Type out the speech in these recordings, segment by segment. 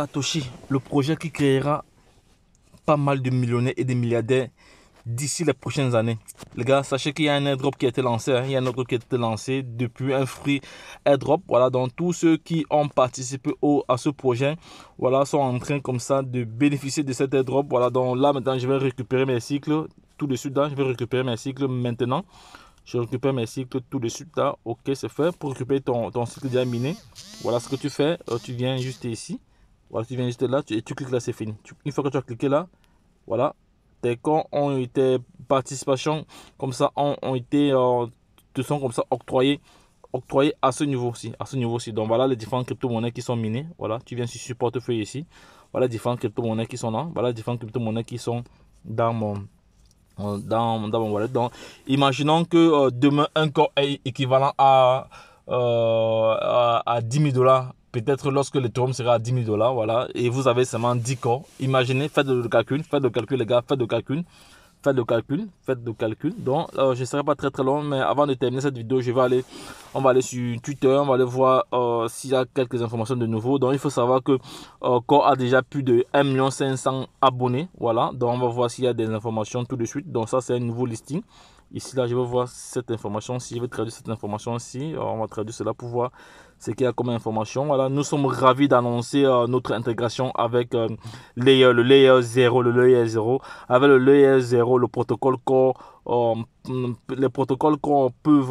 Satoshi, le projet qui créera pas mal de millionnaires et de milliardaires d'ici les prochaines années. Les gars, sachez qu'il y a un airdrop qui a été lancé, hein. il y a un autre qui a été lancé depuis un free airdrop. Voilà, donc tous ceux qui ont participé au, à ce projet, voilà, sont en train comme ça de bénéficier de cet airdrop. Voilà, donc là maintenant je vais récupérer mes cycles tout de suite hein. je vais récupérer mes cycles maintenant. Je récupère mes cycles tout de suite là. Hein. Ok, c'est fait. Pour récupérer ton, ton cycle déjà miné, voilà ce que tu fais. Euh, tu viens juste ici tu viens juste là, tu, et tu cliques là, c'est fini. une fois que tu as cliqué là, voilà, tes comptes ont été participation comme ça, ont, été, euh, te sont comme ça octroyés octroyé à ce niveau-ci, à ce niveau-ci. Donc voilà les différentes crypto-monnaies qui sont minées. Voilà, tu viens sur ce portefeuille ici. Voilà différents différentes crypto-monnaies qui sont là. Voilà les différentes crypto-monnaies qui sont dans mon dans, dans mon wallet. Donc imaginons que euh, demain un corps est équivalent à, euh, à, à 10 000 dollars peut-être lorsque le théorème sera à 10 000 dollars, voilà, et vous avez seulement 10 corps. Imaginez, faites le calcul, faites le calcul, les gars, faites le calcul, faites le calcul, faites le calcul. Donc, euh, je ne serai pas très très long, mais avant de terminer cette vidéo, je vais aller, on va aller sur Twitter, on va aller voir euh, s'il y a quelques informations de nouveau. Donc, il faut savoir que euh, a déjà plus de 1 500 abonnés, voilà. Donc, on va voir s'il y a des informations tout de suite. Donc, ça, c'est un nouveau listing. Ici, là, je vais voir cette information, si je vais traduire cette information ici, on va traduire cela pour voir ce qu'il y a comme information. Voilà, nous sommes ravis d'annoncer euh, notre intégration avec euh, le Layer 0, le Layer 0, avec le Layer 0, le protocole Core, euh, les protocoles qu'on peut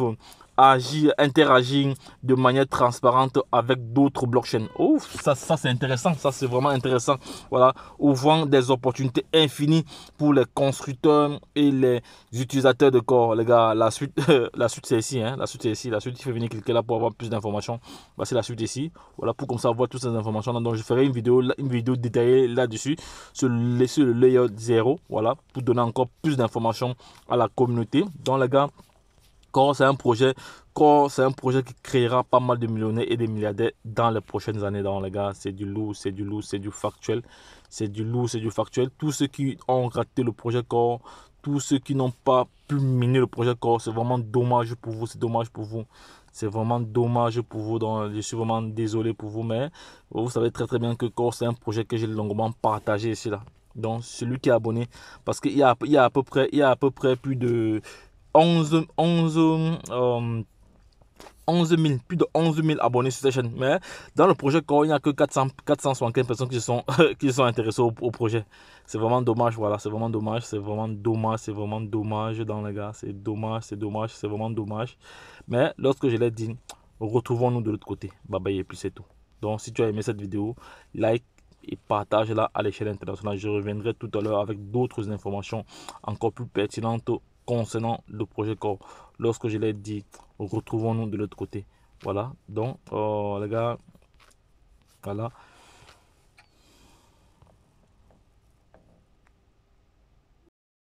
agir, interagir de manière transparente avec d'autres blockchains. Ouf, ça, ça c'est intéressant, ça c'est vraiment intéressant. Voilà, ouvrant des opportunités infinies pour les constructeurs et les utilisateurs de corps. Les gars, la suite, la suite c'est ici, hein, la suite c'est ici, la suite il faut venir cliquer là pour avoir plus d'informations. c'est la suite ici. Voilà, pour comme ça avoir toutes ces informations. Donc je ferai une vidéo, une vidéo détaillée là-dessus sur, le, sur le layout 0. Voilà, pour donner encore plus d'informations à la communauté. Donc les gars, Core, c'est un projet, c'est un projet qui créera pas mal de millionnaires et des milliardaires dans les prochaines années. Dans les gars, c'est du lourd, c'est du lourd, c'est du factuel. C'est du lourd, c'est du factuel. Tous ceux qui ont raté le projet corps tous ceux qui n'ont pas pu miner le projet corps c'est vraiment dommage pour vous, c'est dommage pour vous. C'est vraiment dommage pour vous. Donc, je suis vraiment désolé pour vous, mais vous savez très très bien que Core, c'est un projet que j'ai longuement partagé ici là. Donc, celui qui est abonné, parce qu'il il y a à peu près, il y a à peu près plus de 11, 11, 11 000, plus de 11 000 abonnés sur cette chaîne. Mais dans le projet quand il n'y a que 400, 475 personnes qui sont, qui sont intéressées au, projet. C'est vraiment dommage, voilà, c'est vraiment dommage, c'est vraiment dommage, c'est vraiment dommage dans les gars, c'est dommage, c'est dommage, c'est vraiment dommage. Mais lorsque je l'ai dit, retrouvons-nous de l'autre côté. Bye bye et puis c'est tout. Donc si tu as aimé cette vidéo, like, et partage-la à l'échelle internationale. Je reviendrai tout à l'heure avec d'autres informations encore plus pertinentes concernant le projet corps lorsque je l'ai dit retrouvons-nous de l'autre côté voilà donc euh, les gars voilà